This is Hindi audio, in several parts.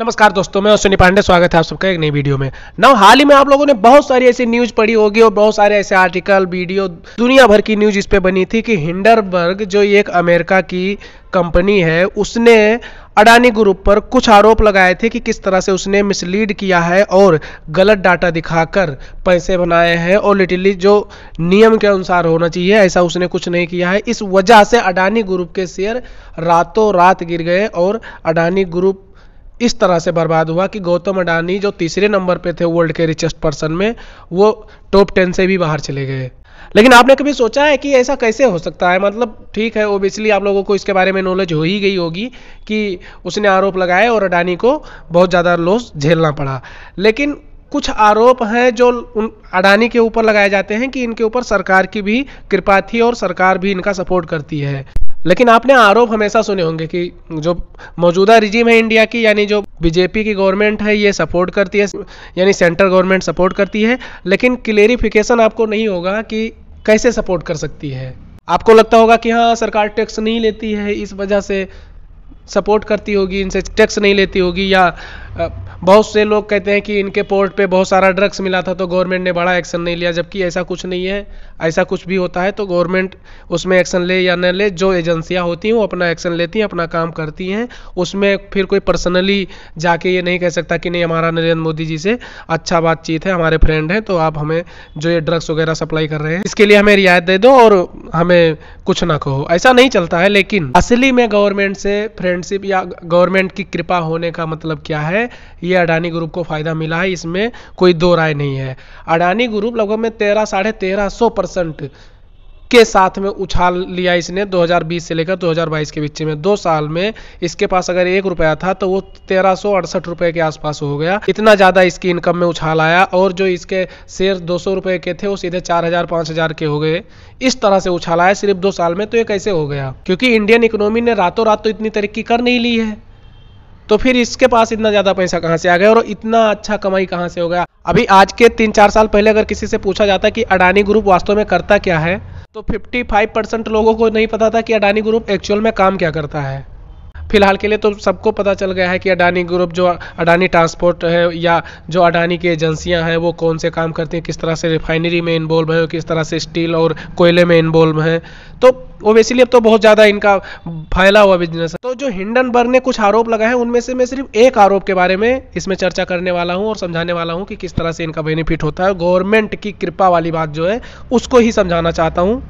नमस्कार दोस्तों मैं अश्विनी पांडे स्वागत है आप सबका एक नई वीडियो में नाउ हाल ही में आप लोगों ने बहुत सारी ऐसी न्यूज पढ़ी होगी और बहुत सारे ऐसे आर्टिकल वीडियो दुनिया भर की न्यूज इस पे बनी थी कि हिंडरबर्ग जो एक अमेरिका की कंपनी है उसने अडानी ग्रुप पर कुछ आरोप लगाए थे कि किस तरह से उसने मिसलीड किया है और गलत डाटा दिखाकर पैसे बनाए हैं और लिटरली जो नियम के अनुसार होना चाहिए ऐसा उसने कुछ नहीं किया है इस वजह से अडानी ग्रुप के शेयर रातों रात गिर गए और अडानी ग्रुप इस तरह से बर्बाद हुआ कि गौतम अडानी जो तीसरे नंबर पे थे वर्ल्ड के रिचेस्ट पर्सन में वो टॉप टेन से भी बाहर चले गए लेकिन आपने कभी सोचा है कि ऐसा कैसे हो सकता है मतलब ठीक है ओबियसली आप लोगों को इसके बारे में नॉलेज हो ही गई होगी कि उसने आरोप लगाए और अडानी को बहुत ज़्यादा लॉस झेलना पड़ा लेकिन कुछ आरोप हैं जो उन अडानी के ऊपर लगाए जाते हैं कि इनके ऊपर सरकार की भी कृपा थी और सरकार भी इनका सपोर्ट करती है लेकिन आपने आरोप हमेशा सुने होंगे कि जो मौजूदा रिजीम है इंडिया की यानी जो बीजेपी की गवर्नमेंट है ये सपोर्ट करती है यानी सेंट्रल गवर्नमेंट सपोर्ट करती है लेकिन क्लेरिफिकेशन आपको नहीं होगा कि कैसे सपोर्ट कर सकती है आपको लगता होगा कि हाँ सरकार टैक्स नहीं लेती है इस वजह से सपोर्ट करती होगी इनसे टैक्स नहीं लेती होगी या बहुत से लोग कहते हैं कि इनके पोर्ट पे बहुत सारा ड्रग्स मिला था तो गवर्नमेंट ने बड़ा एक्शन नहीं लिया जबकि ऐसा कुछ नहीं है ऐसा कुछ भी होता है तो गवर्नमेंट उसमें एक्शन ले या न ले जो एजेंसियाँ होती हैं वो अपना एक्शन लेती हैं अपना काम करती हैं उसमें फिर कोई पर्सनली जाके ये नहीं कह सकता कि नहीं हमारा नरेंद्र मोदी जी से अच्छा बातचीत है हमारे फ्रेंड हैं तो आप हमें जो ये ड्रग्स वगैरह सप्लाई कर रहे हैं इसके लिए हमें रियायत दे दो और हमें कुछ ना कहो ऐसा नहीं चलता है लेकिन असली में गवर्नमेंट से फ्रेंडशिप या गवर्नमेंट की कृपा होने का मतलब क्या है है ये अडानी ग्रुप को फ़ायदा मिला है इसमें कोई दो राय नहीं है अडानी ग्रुप लगभग में तेरह साढ़े तेरह सौ परसेंट के साथ में उछाल लिया इसने 2020 से लेकर 2022 के बीच में दो साल में इसके पास अगर एक रुपया था तो वो तेरह रुपए के आसपास हो गया इतना ज़्यादा इसकी इनकम में उछाल आया और जो इसके शेयर दो सौ के थे वो सीधे 4000 5000 के हो गए इस तरह से उछाल आया सिर्फ दो साल में तो ये कैसे हो गया क्योंकि इंडियन इकोनॉमी ने रातों रात तो इतनी तरक्की कर नहीं ली है तो फिर इसके पास इतना ज़्यादा पैसा कहाँ से आ गया और इतना अच्छा कमाई कहाँ से हो गया अभी आज के तीन चार साल पहले अगर किसी से पूछा जाता कि अडानी ग्रुप वास्तव में करता क्या है तो 55 परसेंट लोगों को नहीं पता था कि अडानी ग्रुप एक्चुअल में काम क्या करता है फिलहाल के लिए तो सबको पता चल गया है कि अडानी ग्रुप जो अडानी ट्रांसपोर्ट है या जो अडानी की एजेंसियां हैं वो कौन से काम करती हैं किस तरह से रिफाइनरी में इन्वॉल्व है किस तरह से स्टील और कोयले में इन्वॉल्व है तो ओबियसली अब तो बहुत ज़्यादा इनका फैला हुआ बिजनेस है तो जो हिंडनबर्ग ने कुछ आरोप लगाए हैं उनमें से मैं सिर्फ एक आरोप के बारे में इसमें चर्चा करने वाला हूँ और समझाने वाला हूँ कि किस तरह से इनका बेनिफिट होता है गवर्नमेंट की कृपा वाली बात जो है उसको ही समझाना चाहता हूँ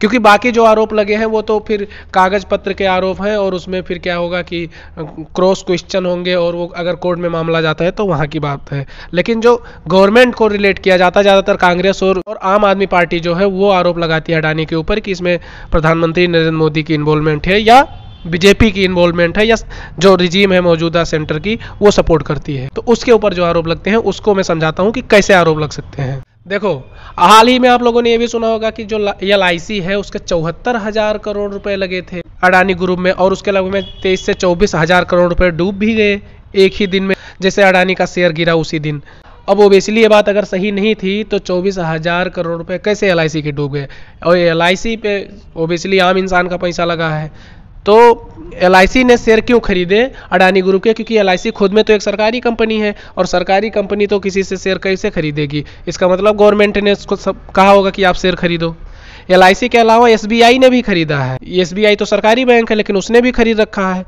क्योंकि बाकी जो आरोप लगे हैं वो तो फिर कागज पत्र के आरोप हैं और उसमें फिर क्या होगा कि क्रॉस क्वेश्चन होंगे और वो अगर कोर्ट में मामला जाता है तो वहाँ की बात है लेकिन जो गवर्नमेंट को रिलेट किया जाता है ज़्यादातर कांग्रेस और, और आम आदमी पार्टी जो है वो आरोप लगाती है अडानी के ऊपर कि इसमें प्रधानमंत्री नरेंद्र मोदी की इन्वॉल्वमेंट है या बीजेपी की इन्वॉल्वमेंट है या जो रिजीम है मौजूदा सेंटर की वो सपोर्ट करती है तो उसके ऊपर जो आरोप लगते हैं उसको मैं समझाता हूँ कि कैसे आरोप लग सकते हैं देखो हाल ही में आप लोगों ने यह भी सुना होगा कि जो एल है उसके चौहत्तर हजार करोड़ रुपए लगे थे अडानी ग्रुप में और उसके लगभग में तेईस से चौबीस हजार करोड़ रुपए डूब भी गए एक ही दिन में जैसे अडानी का शेयर गिरा उसी दिन अब ओबियसली ये बात अगर सही नहीं थी तो चौबीस हजार करोड़ रुपए कैसे एल के डूब गए और एल पे ओबियसली आम इंसान का पैसा लगा है तो एल ने शेयर क्यों खरीदे अडानी ग्रुप के क्योंकि एल खुद में तो एक सरकारी कंपनी है और सरकारी कंपनी तो किसी से शेयर कैसे खरीदेगी इसका मतलब गवर्नमेंट ने इसको सब कहा होगा कि आप शेयर खरीदो एल के अलावा एस ने भी खरीदा है एस तो सरकारी बैंक है लेकिन उसने भी खरीद रखा है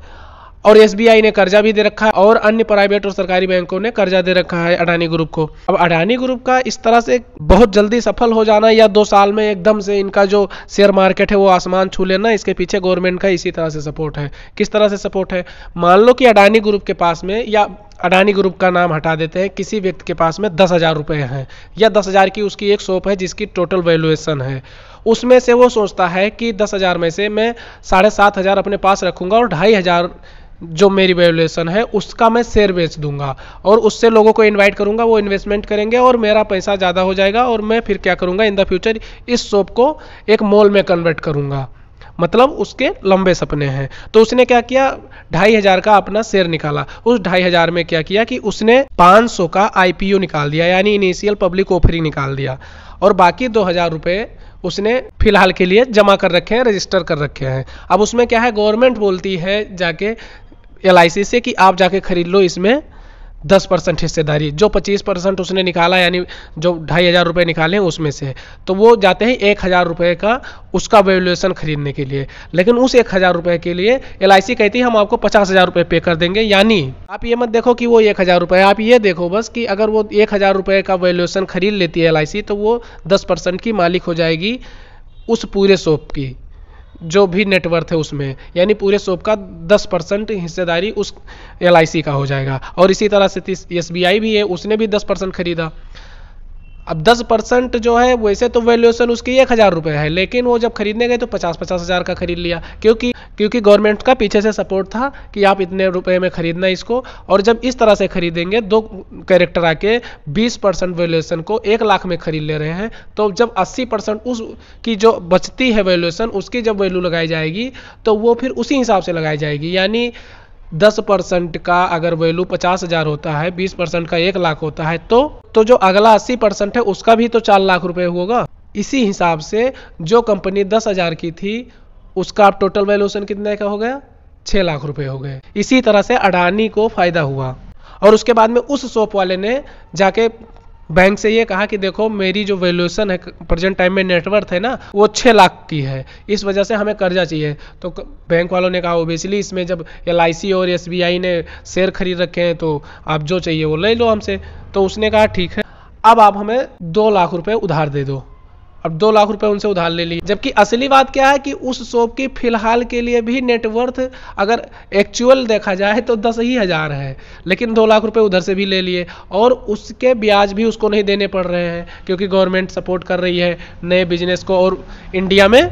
और एसबीआई ने कर्जा भी दे रखा है और अन्य प्राइवेट और सरकारी बैंकों ने कर्जा दे रखा है अडानी ग्रुप को अब अडानी ग्रुप का इस तरह से बहुत जल्दी सफल हो जाना या दो साल में एकदम से इनका जो शेयर मार्केट है वो आसमान छू लेना इसके पीछे गवर्नमेंट का इसी तरह से सपोर्ट है किस तरह से सपोर्ट है मान लो कि अडानी ग्रुप के पास में या अडानी ग्रुप का नाम हटा देते हैं किसी व्यक्ति के पास में दस हज़ार रुपये हैं या दस हज़ार की उसकी एक शॉप है जिसकी टोटल वैल्यूएशन है उसमें से वो सोचता है कि दस हज़ार में से मैं साढ़े सात हज़ार अपने पास रखूंगा और ढाई हज़ार जो मेरी वैल्यूएशन है उसका मैं शेयर बेच दूंगा और उससे लोगों को इनवाइट करूंगा वो इन्वेस्टमेंट करेंगे और मेरा पैसा ज़्यादा हो जाएगा और मैं फिर क्या करूंगा इन द फ्यूचर इस शॉप को एक मॉल में कन्वर्ट करूंगा मतलब उसके लंबे सपने हैं तो उसने क्या किया ढाई हज़ार का अपना शेयर निकाला उस ढाई हज़ार में क्या किया कि उसने 500 का आईपीओ निकाल दिया यानी इनिशियल पब्लिक ऑफरिंग निकाल दिया और बाकी दो हज़ार रुपये उसने फिलहाल के लिए जमा कर रखे हैं रजिस्टर कर रखे हैं अब उसमें क्या है गवर्नमेंट बोलती है जाके एल से कि आप जाके खरीद लो इसमें दस परसेंट हिस्सेदारी जो पच्चीस परसेंट उसने निकाला यानी जो ढाई हज़ार रुपये निकाले उसमें से तो वो जाते हैं एक हज़ार रुपये का उसका वैल्यूएशन खरीदने के लिए लेकिन उस एक हज़ार रुपये के लिए एल कहती है हम आपको पचास हज़ार रुपये पे कर देंगे यानी आप ये मत देखो कि वो एक हज़ार रुपये आप ये देखो बस कि अगर वो एक हज़ार रुपये का वैल्यूएशन खरीद लेती है एल तो वो दस परसेंट की मालिक हो जाएगी उस पूरे शॉप की जो भी नेटवर्थ है उसमें यानी पूरे सोप का 10 परसेंट हिस्सेदारी उस एल का हो जाएगा और इसी तरह से एस भी है उसने भी 10 परसेंट खरीदा अब 10 परसेंट जो है वैसे तो वैल्यूएशन उसकी एक हज़ार रुपये है लेकिन वो जब खरीदने गए तो पचास पचास हज़ार का खरीद लिया क्योंकि क्योंकि गवर्नमेंट का पीछे से सपोर्ट था कि आप इतने रुपए में खरीदना इसको और जब इस तरह से खरीदेंगे दो कैरेक्टर आके 20 परसेंट वैल्यूएशन को एक लाख में खरीद ले रहे हैं तो जब अस्सी परसेंट उस की जो बचती है वैल्यूएशन उसकी जब वैल्यू लगाई जाएगी तो वो फिर उसी हिसाब से लगाई जाएगी यानी दस परसेंट का अगर वैल्यू पचास हज़ार होता है बीस परसेंट का एक लाख होता है तो तो जो अगला अस्सी परसेंट है उसका भी तो चार लाख रुपए होगा इसी हिसाब से जो कंपनी दस हज़ार की थी उसका आप टोटल वैल्यूशन कितने का हो गया छह लाख रुपए हो गए इसी तरह से अडानी को फ़ायदा हुआ और उसके बाद में उस शॉप वाले ने जाके बैंक से ये कहा कि देखो मेरी जो वैल्यूएशन है प्रेजेंट टाइम में नेटवर्थ है ना वो छः लाख की है इस वजह से हमें कर्जा चाहिए तो बैंक वालों ने कहा ओबियसली इसमें जब एल और एस ने शेयर खरीद रखे हैं तो आप जो चाहिए वो ले लो हमसे तो उसने कहा ठीक है अब आप हमें दो लाख रुपये उधार दे दो अब दो लाख रुपए उनसे उधार ले लिए जबकि असली बात क्या है कि उस शॉप की फिलहाल के लिए भी नेटवर्थ अगर एक्चुअल देखा जाए तो दस ही हज़ार है लेकिन दो लाख रुपए उधर से भी ले लिए और उसके ब्याज भी उसको नहीं देने पड़ रहे हैं क्योंकि गवर्नमेंट सपोर्ट कर रही है नए बिजनेस को और इंडिया में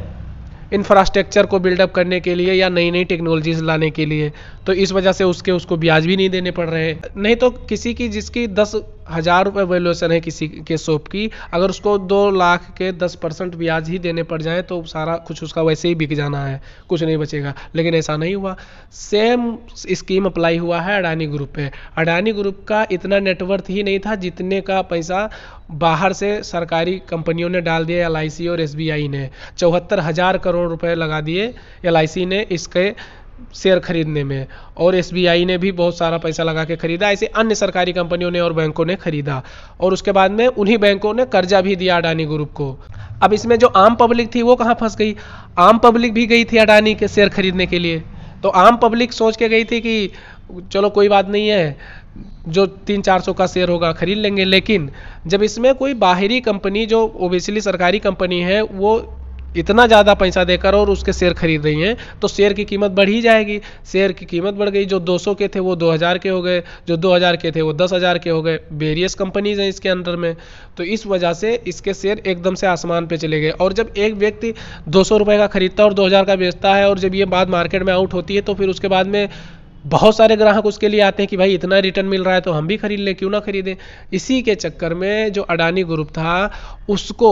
इंफ्रास्ट्रक्चर को बिल्डअप करने के लिए या नई नई टेक्नोलॉजीज लाने के लिए तो इस वजह से उसके उसको ब्याज भी नहीं देने पड़ रहे नहीं तो किसी की जिसकी दस हज़ार रुपये वैल्यूएशन है किसी के शॉप की अगर उसको दो लाख के दस परसेंट ब्याज ही देने पड़ जाए तो सारा कुछ उसका वैसे ही बिक जाना है कुछ नहीं बचेगा लेकिन ऐसा नहीं हुआ सेम स्कीम अप्लाई हुआ है अडानी ग्रुप पे अडानी ग्रुप का इतना नेटवर्थ ही नहीं था जितने का पैसा बाहर से सरकारी कंपनियों ने डाल दिया एल और एस ने चौहत्तर हज़ार करोड़ रुपये लगा दिए एल ने इसके शेयर खरीदने में और एस ने भी बहुत सारा पैसा लगा के खरीदा ऐसे अन्य सरकारी कंपनियों ने और बैंकों ने खरीदा और उसके बाद में उन्हीं बैंकों ने कर्जा भी दिया अडानी ग्रुप को अब इसमें जो आम पब्लिक थी वो कहाँ फंस गई आम पब्लिक भी गई थी अडानी के शेयर खरीदने के लिए तो आम पब्लिक सोच के गई थी कि चलो कोई बात नहीं है जो तीन चार सौ का शेयर होगा खरीद लेंगे लेकिन जब इसमें कोई बाहरी कंपनी जो ओबियसली सरकारी कंपनी है वो इतना ज़्यादा पैसा देकर और उसके शेयर खरीद रही हैं तो शेयर की कीमत बढ़ ही जाएगी शेयर की कीमत बढ़ गई जो 200 के थे वो 2000 के हो गए जो 2000 के थे वो 10000 के हो गए वेरियस कंपनीज हैं इसके अंडर में तो इस वजह से इसके शेयर एकदम से आसमान पे चले गए और जब एक व्यक्ति दो सौ का ख़रीदता और दो का बेचता है और जब ये बात मार्केट में आउट होती है तो फिर उसके बाद में बहुत सारे ग्राहक उसके लिए आते हैं कि भाई इतना रिटर्न मिल रहा है तो हम भी खरीद लें क्यों ना खरीदें इसी के चक्कर में जो अडानी ग्रुप था उसको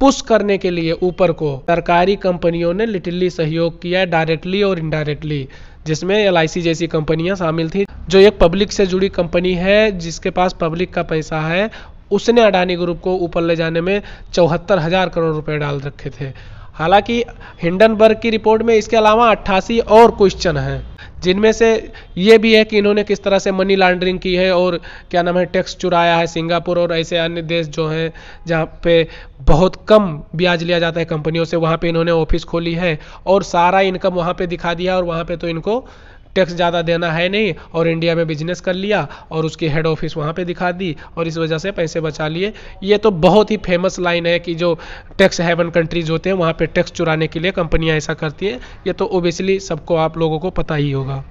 पुश करने के लिए ऊपर को सरकारी कंपनियों ने लिटिली सहयोग किया डायरेक्टली और इनडायरेक्टली जिसमें एल जैसी कंपनियां शामिल थी जो एक पब्लिक से जुड़ी कंपनी है जिसके पास पब्लिक का पैसा है उसने अडानी ग्रुप को ऊपर ले जाने में चौहत्तर हज़ार करोड़ रुपए डाल रखे थे हालांकि हिंडनबर्ग की रिपोर्ट में इसके अलावा अट्ठासी और क्वेश्चन हैं जिनमें से ये भी है कि इन्होंने किस तरह से मनी लॉन्ड्रिंग की है और क्या नाम है टैक्स चुराया है सिंगापुर और ऐसे अन्य देश जो हैं जहाँ पे बहुत कम ब्याज लिया जाता है कंपनियों से वहाँ पे इन्होंने ऑफिस खोली है और सारा इनकम वहाँ पे दिखा दिया और वहाँ पे तो इनको टैक्स ज़्यादा देना है नहीं और इंडिया में बिजनेस कर लिया और उसकी हेड ऑफिस वहाँ पे दिखा दी और इस वजह से पैसे बचा लिए ये तो बहुत ही फेमस लाइन है कि जो टैक्स हैवन कंट्रीज होते हैं वहाँ पर टैक्स चुराने के लिए कंपनियाँ ऐसा करती हैं ये तो ओबियसली सबको आप लोगों को पता ही होगा